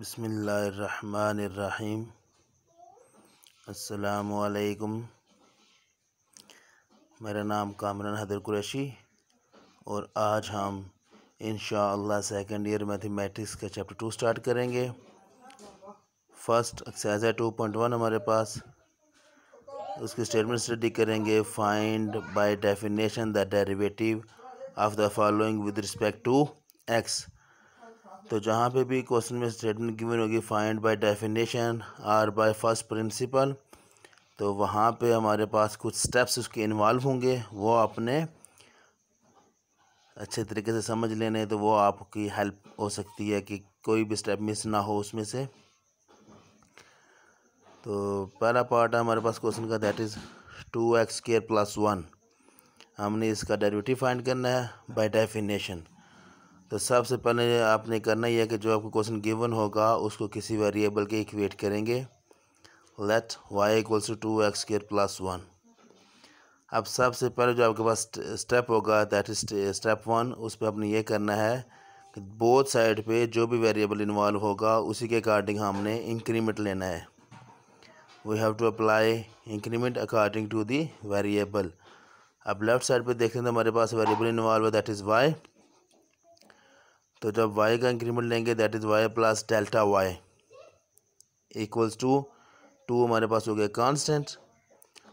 बसमीम् अल्लाम मेरा नाम कामरान हदर कुरैशी और आज हम इन सेकेंड ईयर मैथमेटिक्स का चैप्टर टू स्टार्ट करेंगे फर्स्ट एक्सरसाइज है टू पॉइंट वन हमारे पास उसकी स्टेटमेंट स्टडी करेंगे find by definition the derivative of the following with respect to x तो जहाँ पे भी क्वेश्चन में स्टेटमेंट गिवन होगी find by definition or by first principle तो वहाँ पे हमारे पास कुछ स्टेप्स उसके इन्वॉल्व होंगे वो आपने अच्छे तरीके से समझ लेने तो वो आपकी हेल्प हो सकती है कि कोई भी स्टेप मिस ना हो उसमें से तो पहला पार्ट है हमारे पास क्वेश्चन का that is two x square plus one हमने इसका डेरिवेटिव फाइंड करना है बाय डेफिनेशन तो सबसे पहले आपने करना यह है कि जो आपको क्वेश्चन गिवन होगा उसको किसी वेरिएबल के इक्वेट करेंगे let y equals to two x square plus one अब सबसे पहले जो आपके पास स्टेप होगा दैट इज स्टेप वन उस पर आपने ये करना है कि बोथ साइड पे जो भी वेरिएबल इन्वॉल्व होगा उसी के अकॉर्डिंग हमने इंक्रीमेंट लेना है we have to apply increment according to the variable अब लेफ्ट साइड पे देखें तो हमारे पास वेरिएबल इन्वॉल्व है दैट इज़ वाई तो जब वाई का इंक्रीमेंट लेंगे that is y plus delta y equals to two हमारे पास हो गया कांस्टेंट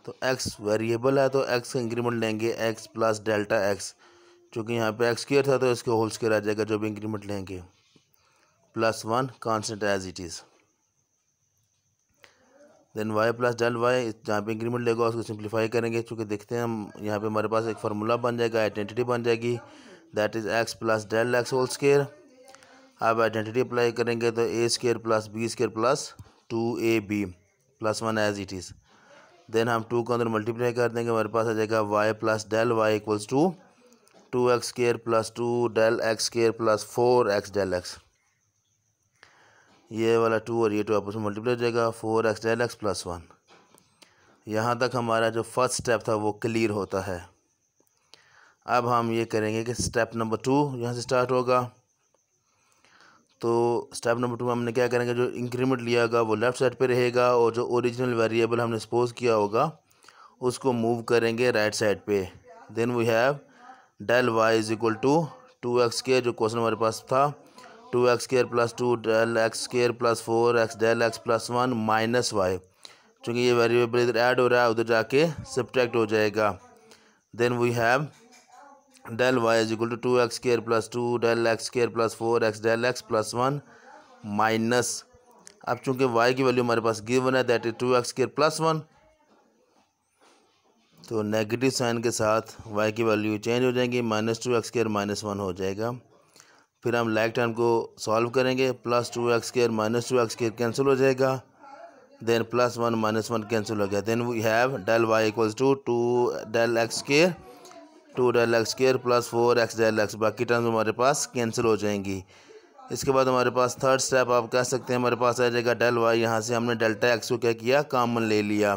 तो एक्स वेरिएबल है तो एक्स का इंक्रीमेंट लेंगे एक्स प्लस डेल्टा एक्स चूँकि यहाँ पे एक्स स्केयर था तो इसके होल स्केयर आ जाएगा जब इंक्रीमेंट लेंगे plus one constant as it is then y plus del y जहाँ पे इंक्रीमेंट लेगा उसको सिंप्लीफाई करेंगे चूँकि देखते हैं हम यहाँ पे हमारे पास एक फार्मूला बन जाएगा आइडेंटिटी बन जाएगी that is x plus del x whole square अब आइडेंटिटी अप्लाई करेंगे तो a square plus b square plus two a b plus one as it is then हम टू को अंदर मल्टीप्लाई कर देंगे हमारे पास आ जाएगा y plus del y equals to two x square plus two del x square plus four x del x ये वाला टू और ये टू आपस में मल्टीप्लाई हो जाएगा four x del x plus one यहाँ तक हमारा जो फर्स्ट स्टेप था वो क्लियर होता है अब हम ये करेंगे कि स्टेप नंबर टू यहाँ से स्टार्ट होगा तो स्टेप नंबर टू हमने क्या करेंगे जो इंक्रीमेंट लिया होगा वो लेफ़्ट साइड पे रहेगा और जो ओरिजिनल वेरिएबल हमने सपोज किया होगा उसको मूव करेंगे राइट साइड पे then we have del y is equal to two x square जो क्वेश्चन हमारे पास था two x square plus two del x square plus four x del x plus one minus y चूँकि ये variable इधर add हो रहा है उधर जाके सब्ट्रैक्ट हो जाएगा then we have del y is equal to two x square plus two del x square plus four x del x plus one minus अब चूंकि वाई की वैल्यू हमारे पास गिवन है that is two x square plus one तो negative sign के साथ y की वैल्यू चेंज हो जाएगी minus two x square minus one हो जाएगा फिर हम लाइक टर्म को सॉल्व करेंगे plus two x square minus two x square cancel हो जाएगा then plus one minus one cancel हो गया then we have del y equals to two del x square two del x square plus four x del x बाकी terms हमारे पास cancel हो जाएंगी इसके बाद हमारे पास थर्ड स्टेप आप कह सकते हैं हमारे पास आ जाएगा डेल वाई यहाँ से हमने डेल्टा एक्स को क्या किया कामन ले लिया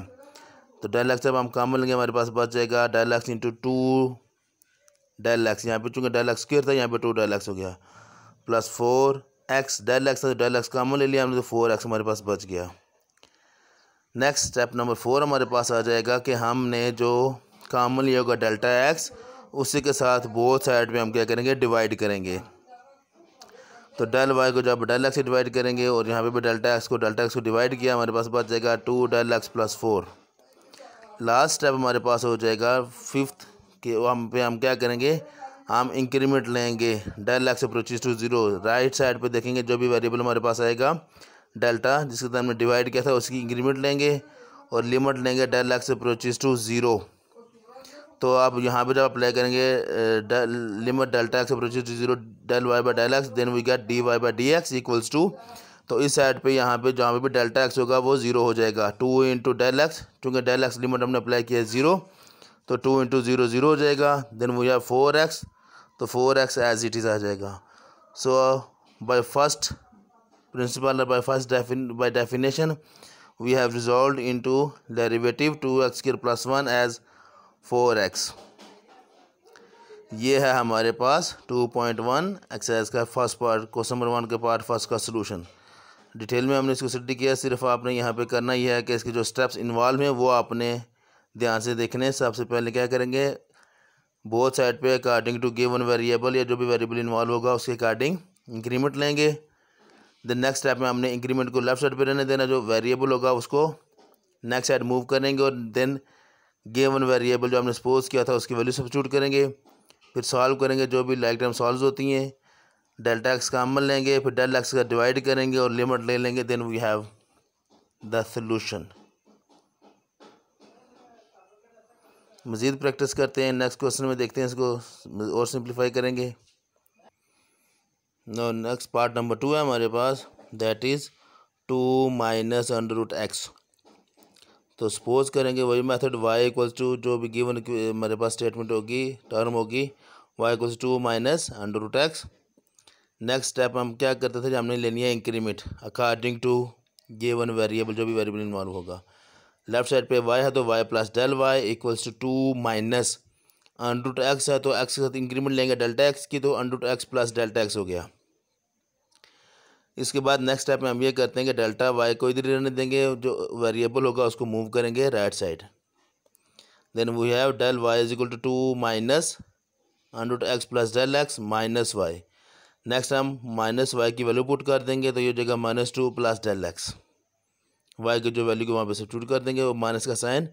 तो डेल एक्स जब हम कामन लेंगे हमारे पास बच जाएगा del x into two del x यहाँ पर चूँकि डेल एक्स स्केयर था यहाँ पर टू डेल एक्स हो गया plus four x del x था तो डेल एक्स कामन ले लिया हमने तो फोर एक्स हमारे पास बच गया नेक्स्ट स्टेप नंबर फोर हमारे पास आ जाएगा कि हमने जो कामन लिया होगा डेल्टा एक्स उसी के साथ बोथ साइड में हम क्या करेंगे डिवाइड करेंगे तो डेल वाई को जब डेल एक्स से डिवाइड करेंगे और यहाँ पे भी डेल्टा एक्स को डेल्टा एक्स को डिवाइड किया हमारे पास बच जाएगा two del x plus four last step हमारे पास हो जाएगा फिफ्थ के हम पे हम क्या करेंगे हम इंक्रीमेंट लेंगे del x approaches to zero right side पे देखेंगे जो भी वेरिएबल हमारे पास आएगा डेल्टा जिसके हमने डिवाइड किया था उसकी इंक्रीमेंट लेंगे और लिमिट लेंगे del x approaches to zero तो आप यहाँ पे जब अप्लाई करेंगे limit delta x approach to zero del y by del x then we get d y by d x equals to तो इस साइड पे यहाँ पे जहाँ पे भी डेल्टा एक्स होगा वो ज़ीरो हो जाएगा टू इंटू डेल एक्स चूँकि डेल एक्स लिमिट हमने अप्लाई किया है ज़ीरो तो टू इंटू ज़ीरो ज़ीरो हो जाएगा देन वो यहाँ फोर एक्स तो four x as it is आ जाएगा so by first principle by first by definition we have resolve into derivative two x square plus one as four x ये है हमारे पास टू पॉइंट वन एक्सरसाइज का first part question number one के part first का solution detail में हमने इसको स्टडी किया सिर्फ आपने यहाँ पे करना ही है कि इसके जो स्टेप्स इन्वॉल्व हैं वो आपने ध्यान से देखने सबसे पहले क्या करेंगे बोथ साइड पे अकॉर्डिंग टू गिवन वेरिएबल या जो भी वेरिएबल इन्वॉल्व होगा उसके अकॉर्डिंग इंक्रीमेंट लेंगे द नेक्स्ट स्टेप में हमने इंक्रीमेंट को लेफ्ट साइड पर रहने देना जो वेरिएबल होगा उसको नेक्स्ट साइड मूव करेंगे और देन गेवन वेरिएबल जो हमने सपोज किया था उसकी वैल्यू सब्सिट्यूट करेंगे फिर सॉल्व करेंगे जो भी लाइक टाइम सॉल्व होती हैं डेल्टा एक्स का अमल लेंगे फिर डेल्टा एक्स का डिवाइड करेंगे और लिमिट ले लेंगे then we have the solution मज़ीद प्रैक्टिस करते हैं नेक्स्ट क्वेश्चन में देखते हैं इसको और सिंप्लीफाई करेंगे no next part number two है हमारे पास that is two minus under root x तो सपोज करेंगे वही मेथड y इक्वल्स टू जो भी गिवन मेरे पास स्टेटमेंट होगी टर्म होगी y equals to minus under root x next step हम क्या करते थे हमने लेनी है increment according to given variable जो भी वेरिएबल इन्वॉल्व होगा लेफ्ट साइड पे वाई है तो y plus del y equals to two minus root x है तो एक्स के साथ इंक्रीमेंट लेंगे डेल्टा एक्स की तो under two x plus delta x हो गया इसके बाद नेक्स्ट स्टेप में हम ये करते हैं कि डेल्टा वाई को इधर रहने देंगे जो वेरिएबल होगा उसको मूव करेंगे right side then we have del y is equal to two minus under root x plus del x minus y next हम माइनस वाई की वैल्यू पुट कर देंगे तो ये जगह minus two plus del x y की जो वैल्यू को वहाँ पर सब्सिट्यूट कर देंगे वो माइनस का साइन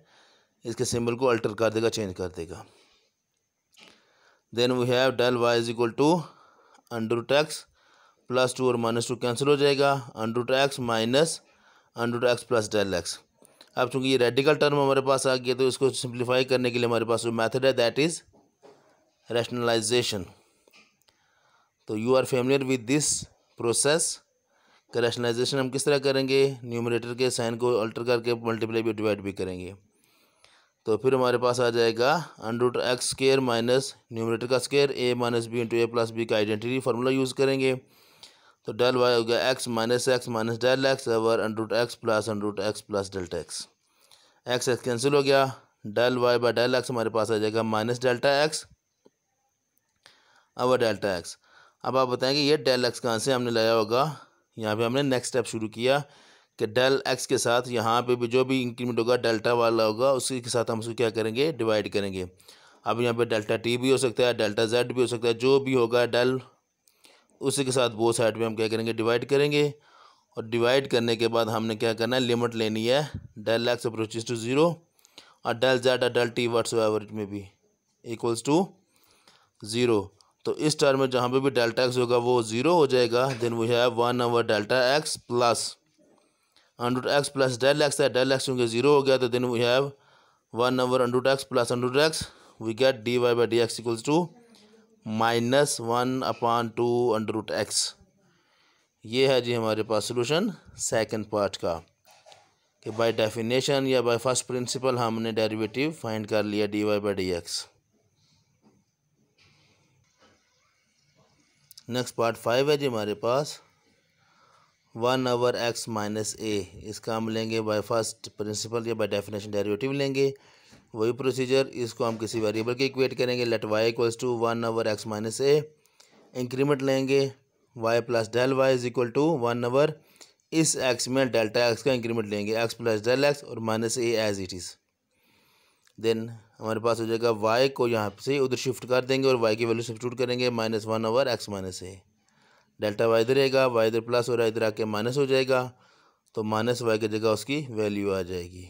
इसके सिंबल को अल्टर कर देगा चेंज कर देगा then we have del y is equal to under root x plus two और माइनस टू कैंसिल हो जाएगा two x minus two x plus del x अब चूंकि ये रेडिकल टर्म हमारे पास आ गया तो इसको सिंप्लीफाई करने के लिए हमारे पास जो मैथड है दैट इज़ रैशनलाइजेशन तो you are familiar with this process का रैशनलाइजेशन हम किस तरह करेंगे न्यूमरेटर के साइन को अल्टर करके मल्टीप्लाई भी डिवाइड भी करेंगे तो फिर हमारे पास आ जाएगा under root x square minus numerator का square a minus b into a plus b का आइडेंटिटी फार्मूला यूज़ करेंगे तो डेल वाई हो गया x minus x minus del x over root x plus root x plus delta x x x cancel हो गया del y by del x हमारे पास आ जाएगा minus delta x over delta x अब आप बताएंगे ये डेल एक्स कहाँ से हमने लाया होगा यहाँ पे हमने नेक्स्ट स्टेप शुरू किया कि डेल एक्स के साथ यहाँ पे भी जो भी इंक्रीमेंट होगा डेल्टा वाला होगा उसी के साथ हम उसको क्या करेंगे डिवाइड करेंगे अब यहाँ पे डेल्टा टी भी हो सकता है डेल्टा जेड भी हो सकता है जो भी होगा डेल उसी के साथ वो साइड में हम क्या करेंगे डिवाइड करेंगे और डिवाइड करने के बाद हमने क्या करना है लिमिट लेनी है del x approaches to zero और डेल जेड और डेल टी वर्ट्स एवरेज में भी इक्वल्स टू ज़ीरो तो इस टर्म में जहाँ पे भी डेल्टा एक्स होगा वो ज़ीरो हो जाएगा then we have one over delta x plus under root x plus del x है डेल एक्स क्योंकि ज़ीरो हो गया तो then we have one over under root x plus under root x we get d y by d x equals to minus one upon two under root x ये है जी हमारे पास solution second part का कि बाय डेफिनेशन या by first principle हमने derivative find कर लिया d y by d x next part five है जी हमारे पास one over x minus a इसका हम लेंगे बाय फर्स्ट प्रिंसिपल या बाय डेफिनेशन डेरिवेटिव लेंगे वही प्रोसीजर इसको हम किसी वेरिएबल के इक्वेट करेंगे let y equals to one over x minus a increment लेंगे y plus del y is equal to one over इस एक्स में डेल्टा एक्स का इंक्रीमेंट लेंगे एक्स प्लस डेल एक्स और minus a as it is then हमारे पास हो जाएगा वाई को यहाँ से उधर शिफ्ट कर देंगे और वाई की वैल्यू सब्सिट्यूट करेंगे minus one over x minus a delta y इधर रहेगा वाई इधर प्लस और इधर आके माइनस हो जाएगा तो माइनस वाई की जगह उसकी वैल्यू आ जाएगी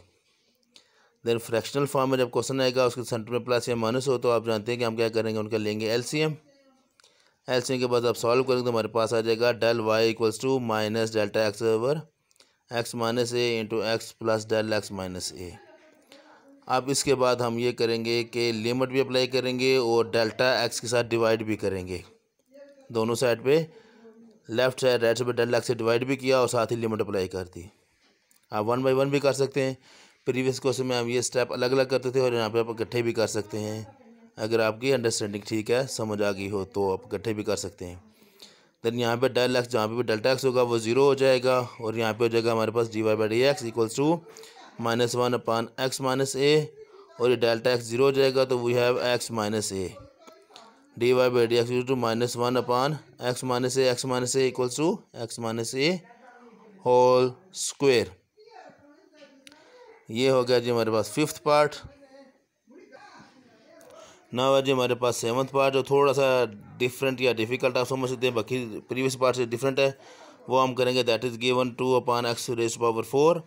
देन फ्रैक्शनल फॉर्म में जब क्वेश्चन आएगा उसके सेंटर में प्लस या माइनस हो तो आप जानते हैं कि हम क्या करेंगे उनका लेंगे एलसीएम एलसीएम के बाद आप सॉल्व करेंगे तो हमारे पास आ जाएगा del y equals to minus delta x over x minus a into x plus del x minus a अब इसके बाद हम ये करेंगे कि लिमिट भी अप्लाई करेंगे और डेल्टा एक्स के साथ डिवाइड भी करेंगे दोनों साइड पर लेफ्ट साइड राइट साइड पर डेल्टा एक्स से डिवाइड भी किया और साथ ही लिमिट अप्लाई कर दी आप वन बाई वन भी कर सकते हैं प्रीवियस क्वेश्चन में हम ये स्टेप अलग अलग करते थे और यहाँ पे आप इकट्ठे भी कर सकते हैं अगर आपकी अंडरस्टैंडिंग ठीक है समझ आ गई हो तो आप इकट्ठे भी कर सकते हैं देन यहाँ पे डेल एक्स जहाँ पे भी डेल्टा एक्स होगा वो ज़ीरो हो जाएगा और यहाँ पे हो जाएगा हमारे पास d y by d x equals to minus one upon x minus a और ये डेल्टा एक्स जीरो हो जाएगा तो we have x minus a d y by d x to minus one upon x minus a x minus a equals to x minus a whole square ये हो गया जी हमारे पास fifth part ना जी हमारे पास seventh part जो थोड़ा सा different या डिफिकल्ट आप समझ सकते हैं बाकी प्रीवियस पार्ट से डिफरेंट है वो हम करेंगे that is given two upon x raise power four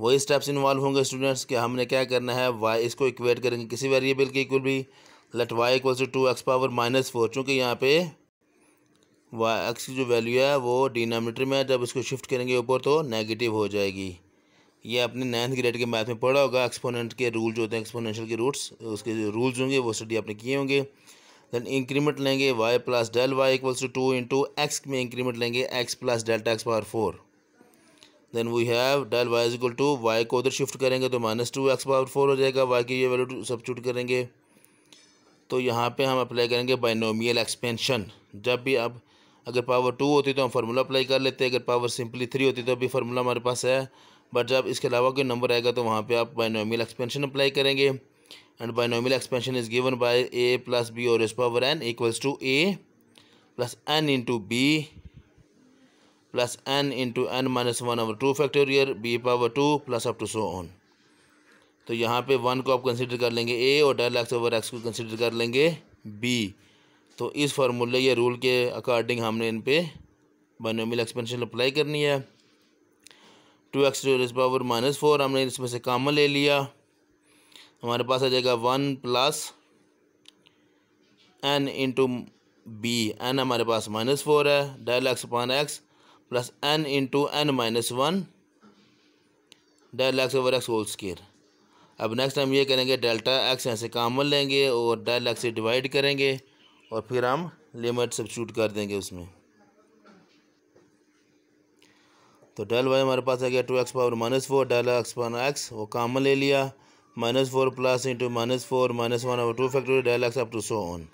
वही स्टेप्स इन्वॉल्व होंगे स्टूडेंट्स कि हमने क्या करना है वाई इसको इक्वेट करेंगे किसी वेरिएबल के इक्वल भी let y equals to two x power minus four चूँकि यहाँ पे वाई एक्स की जो वैल्यू है वो डिनोमीटर में जब इसको शिफ्ट करेंगे ऊपर तो नेगेटिव हो जाएगी ये आपने नाइन्थ ग्रेड के मैथ में पढ़ा होगा एक्सपोनेंट के रूल जो होते हैं एक्सपोनेंशियल के रूट्स उसके जो रूल्स होंगे वो स्टडी आपने किए होंगे देन इंक्रीमेंट लेंगे y plus del y equals to two into x में इंक्रीमेंट लेंगे x plus delta x power four then we have del y equal to y को उधर शिफ्ट करेंगे तो minus two x power four हो जाएगा Y की ये वैल्यू चूट करेंगे तो यहाँ पे हम अप्लाई करेंगे बाइनोमियल एक्सपेंशन जब भी आप अगर पावर टू होती तो हम फार्मूला अप्लाई कर लेते हैं अगर पावर सिंपली थ्री होती तो अभी फार्मूला हमारे पास है बट जब इसके अलावा कोई नंबर आएगा तो वहाँ पर आप बायनॉमियल एक्सपेंशन अप्लाई करेंगे and binomial expansion is given by a plus b और एस power n equals to a plus n into b plus n into n minus one over two factorial b power two plus up to so on तो यहाँ पे one को आप consider कर लेंगे a और डेल एक्स ओवर एक्स को consider कर लेंगे बी तो इस फार्मूले या रूल के अकॉर्डिंग हमने इन पर बनोमिल एक्सपेंशन अप्लाई करनी है टू एक्स टू इस पावर माइनस फोर हमने इसमें से कामन ले लिया हमारे पास आ जाएगा one plus n into b n हमारे पास माइनस फोर है del x upon x plus n into n minus one del x over x whole square अब नेक्स्ट हम ये करेंगे डेल्टा एक्स यहाँ से कामन लेंगे और डेल एक्स से डिवाइड करेंगे और फिर हम लिमिट सब्सिट्यूट कर देंगे उसमें तो डेल वाई हमारे पास आ गया two x power minus four del x power x वो काम ले लिया minus four plus into minus four minus one और two factorial del x up to so on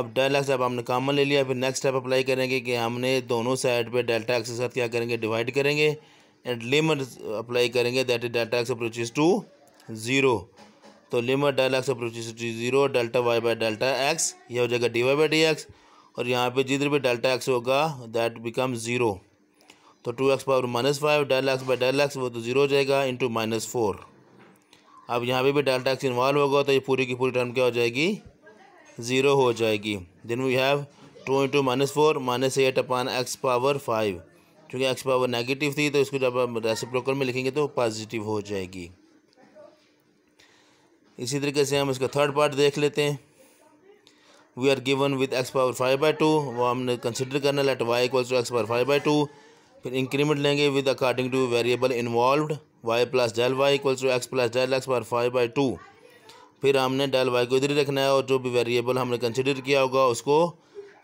अब डेल एक्स अब हमने कामन ले लिया फिर नेक्स्ट स्टेप अप्लाई करेंगे कि हमने दोनों साइड पर डेल्टा एक्स के साथ क्या करेंगे डिवाइड करेंगे एंड लिमिट अप्लाई करेंगे that is delta x approaches to zero तो limit del x approaches to zero delta y by delta x यह हो जाएगा d y by d x और यहाँ पर जिधर भी डेल्टा एक्स होगा दैट बिकम ज़ीरो तो two x power minus five del x by del x वो तो ज़ीरो हो जाएगा इंटू माइनस फोर अब यहाँ पे भी डेल्टा एक्स इन्वॉल्व होगा तो ये पूरी की पूरी टर्म क्या हो जाएगी ज़ीरो हो जाएगी then we have two into minus four minus eight upon x power five क्योंकि एक्स पावर नेगेटिव थी तो इसको जब आप रेसिप्रोकल में लिखेंगे तो पॉजिटिव हो जाएगी इसी तरीके से हम इसका थर्ड पार्ट देख लेते हैं we are given with x power five by two वो हमने कंसिडर करना let y equals to x power five by two फिर इंक्रीमेंट लेंगे with according to variable involve y plus del y equals to x plus del x पर five by two फिर हमने del Y को इधर ही रखना है और जो भी वेरिएबल हमने कंसिडर किया होगा उसको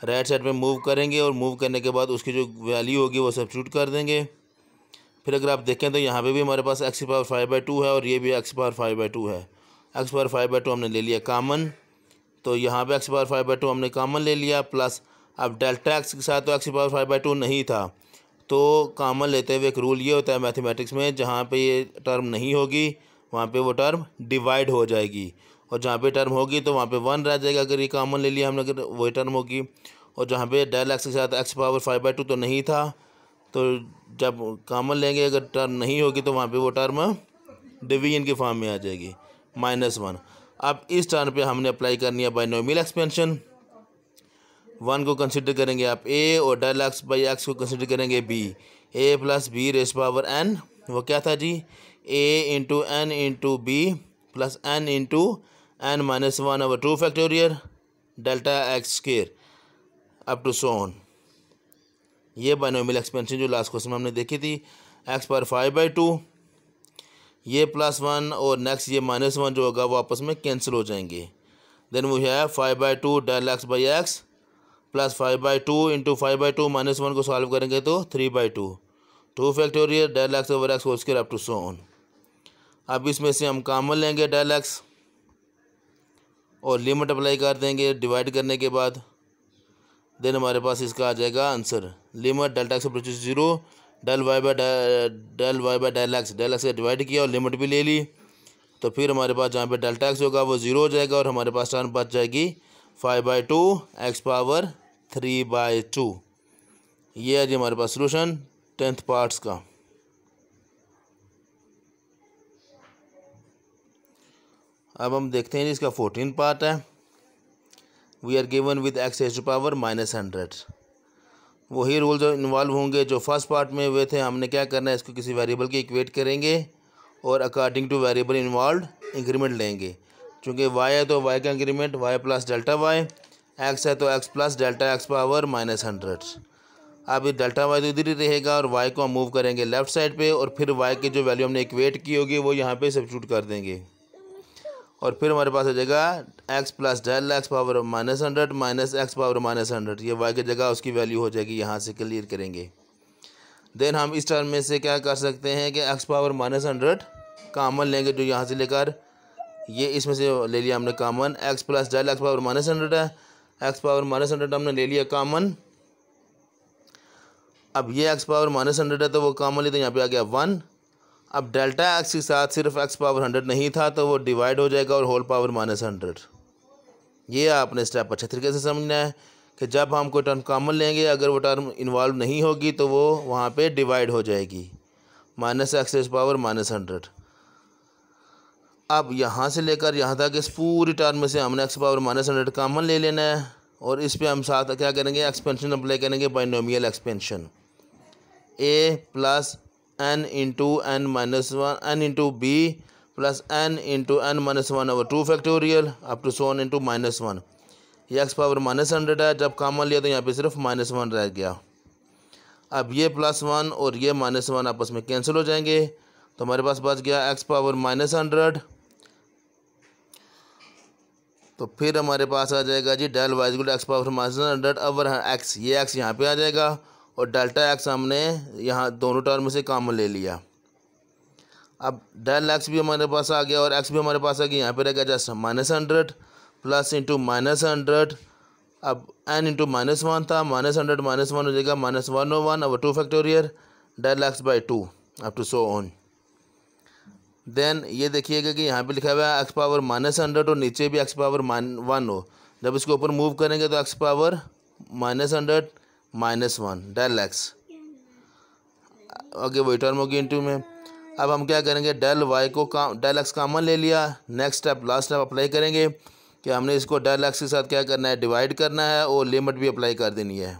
राइट साइड में मूव करेंगे और मूव करने के बाद उसकी जो वैल्यू होगी वो सब्सिट्यूट कर देंगे फिर अगर आप देखें तो यहाँ पर भी हमारे पास x power five by two है और ये भी x power five by two है x power five by two हमने ले लिया कामन तो यहाँ पर x power five by two हमने कामन ले लिया प्लस अब डेल्टा एक्स के साथ तो x power five by two नहीं था तो कामन लेते हुए एक रूल ये होता है मैथमेटिक्स में जहाँ पे ये टर्म नहीं होगी वहाँ पे वो टर्म डिवाइड हो जाएगी और जहाँ पे टर्म होगी तो वहाँ पे वन रह जाएगा अगर ये कामन ले लिया हमने अगर वही टर्म होगी और जहाँ पे डेल एक्स के साथ x power five by two तो नहीं था तो जब कामन लेंगे अगर टर्म नहीं होगी तो वहाँ पर वो टर्म डिवीजन के फॉर्म में आ जाएगी माइनस वन अब इस टर्म पर हमने अप्लाई करनी है बाइनोमियल एक्सपेंशन वन को कंसिडर करेंगे आप ए और डल एक्स बाई एक्स को कंसिडर करेंगे b a plus b raise power n वो क्या था जी a into n into b plus n into n minus one over two factorial delta x square up to so on ये binomial expansion जो last question में हमने देखी थी x power five by two ये प्लस वन और next ये minus one जो होगा वो आपस में कैंसिल हो जाएंगे देन वो है five by two del x by x plus five by two into five by two minus one को सॉल्व करेंगे तो three by two two factorial del x over x whole square up to so on अब इसमें से हम common लेंगे del x और limit apply कर देंगे डिवाइड करने के बाद देन हमारे पास इसका आ जाएगा answer limit delta x approach zero del y by del y by del x del x से डिवाइड किया और लिमिट भी ले ली तो फिर हमारे पास जहाँ पे डेल्टा एक्स होगा वो ज़ीरो हो जाएगा और हमारे पास टर्म बच जाएगी five by two x power three by two ये है जी हमारे पास सोलूशन टेंथ पार्ट्स का अब हम देखते हैं इसका फोर्टीन पार्ट है we are given with x h power minus hundred वही रूल जो इन्वॉल्व होंगे जो फर्स्ट पार्ट में हुए थे हमने क्या करना है इसको किसी वेरिएबल की इक्वेट करेंगे और according to variable involve increment लेंगे क्योंकि वाई है तो वाई का increment y plus delta y x है तो x plus delta x power minus hundred अब डेल्टा वाई तो इधर ही रहेगा और वाई को हम मूव करेंगे लेफ़्ट साइड पे और फिर वाई की जो वैल्यू हमने इक्वेट की होगी वो यहाँ पे सब्सिट्यूट कर देंगे और फिर हमारे पास हो जाएगा x plus del x power minus hundred minus x power minus hundred ये वाई की जगह उसकी वैल्यू हो जाएगी यहाँ से क्लियर करेंगे देन हम इस टर्म में से क्या कर सकते हैं कि x power minus hundred common लेंगे जो यहाँ से लेकर ये इसमें से ले लिया हमने common x plus del x power minus hundred है एक्स पावर माइनस हंड्रेड हमने ले लिया कामन अब ये एक्स पावर माइनस हंड्रेड है तो वो कामन ली तो यहाँ पे आ गया वन अब डेल्टा एक्स के साथ सिर्फ एक्स पावर हंड्रेड नहीं था तो वो डिवाइड हो जाएगा और होल पावर माइनस हंड्रेड ये आपने स्टेप अच्छे तरीके से समझना है कि जब हम कोई टर्म कामन लेंगे अगर वो टर्म इन्वॉल्व नहीं होगी तो वो वहाँ पर डिवाइड हो जाएगी minus x power minus hundred अब यहाँ से लेकर यहाँ तक इस पूरी टर्म में से हमने x power minus hundred common ले लेना है और इस पर हम साथ क्या करेंगे एक्सपेंशन अप्लाई करेंगे binomial expansion a plus n into n minus one n into b plus n into n minus one over two factorial up to so on into minus one ये एक्स पावर माइनस हंड्रेड है जब कामन लिया तो यहाँ पे सिर्फ minus one रह गया अब ये प्लस वन और ये माइनस वन आपस में कैंसिल हो जाएंगे तो हमारे पास बच गया एक्स पावर माइनस हंड्रेड तो फिर हमारे पास आ जाएगा जी del y is x power minus hundred over x ये एक्स यहाँ पे आ जाएगा और डेल्टा एक्स हमने यहाँ दोनों टर्म से काम ले लिया अब डेल एक्स भी हमारे पास आ गया और एक्स भी हमारे पास आ गया यहाँ पे रहेगा just minus hundred plus into minus hundred अब एन इंटू माइनस वन था माइनस हंड्रेड माइनस वन हो जाएगा माइनस वन ओ वन अब two factorial del x by two up to so on then ये देखिएगा कि यहाँ पे लिखा हुआ है एक्स पावर माइनस हंड्रेड और नीचे भी एक्स पावर माइन वन हो जब इसके ऊपर मूव करेंगे तो x power minus hundred minus one del x आगे वही टर्म होगी इंटू में अब हम क्या करेंगे डेल वाई को काम डेल एक्स कामन ले लिया next step last step apply करेंगे कि हमने इसको डेल एक्स के साथ क्या करना है डिवाइड करना है और लिमिट भी अप्लाई कर देनी है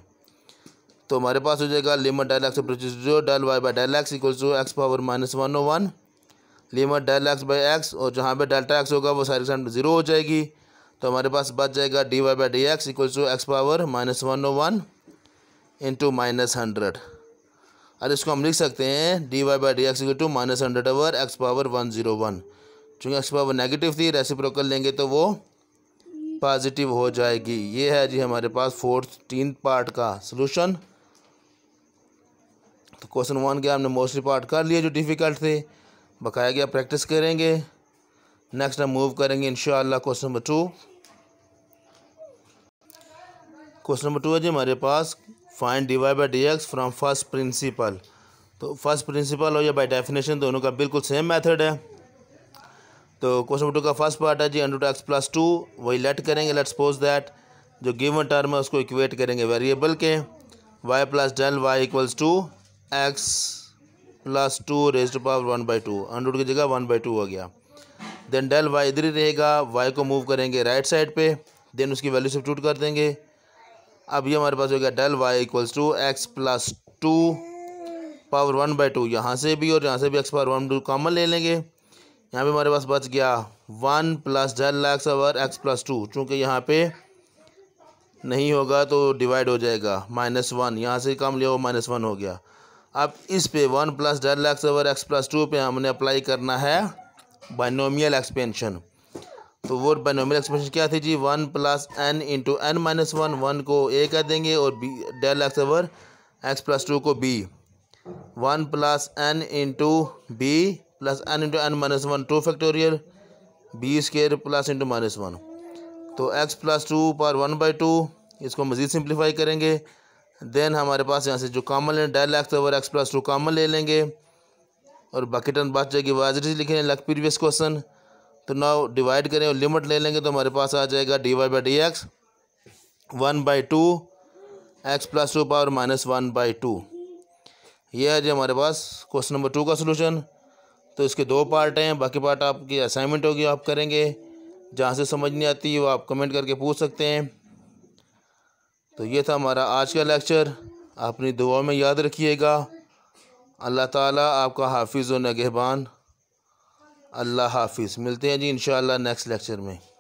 तो हमारे पास हो जाएगा limit del x del y by del x equals to x power minus one o one limit del x by x और जहाँ पे डेल्टा एक्स होगा वो सारी साइड ज़ीरो हो जाएगी तो हमारे पास बच जाएगा d y by d x equal to x power minus one o one into minus hundred और इसको हम लिख सकते हैं d y by d x equal to minus hundred over x power one zero one चूँकि x power negative थी reciprocal लेंगे तो वो पॉजिटिव हो जाएगी ये है जी हमारे पास फोर्थ टीन पार्ट का सोल्यूशन तो क्वेश्चन वन के हमने मोस्टली पार्ट कर लिए जो डिफ़िकल्ट थे बकाया गया प्रैक्टिस करेंगे नेक्स्ट हम मूव करेंगे in question number two question number two है जी हमारे पास find divide by d x from first principle तो फर्स्ट प्रिंसिपल हो या बाई डेफिनेशन दोनों का बिल्कुल सेम मेथड है तो क्वेश्चन नंबर टू का फर्स्ट पार्ट है जी under two x plus two वही लेट करेंगे लेट सपोज दैट जो गिवन टर्म है उसको इक्वेट करेंगे वेरिएबल के y plus del y equals to x plus two raise to power one by two under root की जगह वन बाई टू हो गया देन डेल वाई इधर ही रहेगा वाई को मूव करेंगे राइट साइड पे देन उसकी वैल्यू टूट कर देंगे अब ये हमारे पास हो गया del y equals to x plus two power one by two यहाँ से भी और यहाँ से भी x power one two common ले लेंगे यहाँ पे हमारे पास बच गया वन प्लस डेल एक्स और एक्स प्लस टू चूँकि यहाँ पर नहीं होगा तो डिवाइड हो जाएगा माइनस वन यहाँ से कम लिया वो माइनस वन हो गया अब इस पे one plus del x over x plus two पर हमने अप्लाई करना है बाइनोमियल एक्सपेंशन तो वो बाइनोमियल एक्सपेंशन क्या थी जी one plus n into n minus one one को ए कर देंगे और b del x over x plus two को b one plus n into b plus n into n minus one two factorial b square plus into minus one तो x plus two पर one by two इसको मज़ीद simplify करेंगे then हमारे पास यहाँ से जो कामन है डेल लाख over x plus two common ले लेंगे और बाकी टर्न बच जाएगी वाजरी लिखे लक प्रीवियस क्वेश्चन तो नाउ डिवाइड करें और लिमिट ले लेंगे तो हमारे पास आ जाएगा d y by d x one by two x plus two power minus one by two यह है जी हमारे पास क्वेश्चन नंबर टू का सोल्यूशन तो इसके दो पार्ट हैं बाकी पार्ट आपकी असाइनमेंट होगी आप करेंगे जहाँ से समझ नहीं आती वो आप कमेंट करके पूछ सकते हैं तो ये था हमारा आज का लेक्चर अपनी दुआ में याद रखिएगा अल्लाह ताला आपका हाफिज़ व नगहबान अल्लाह हाफिज़ मिलते हैं जी इन नेक्स्ट लेक्चर में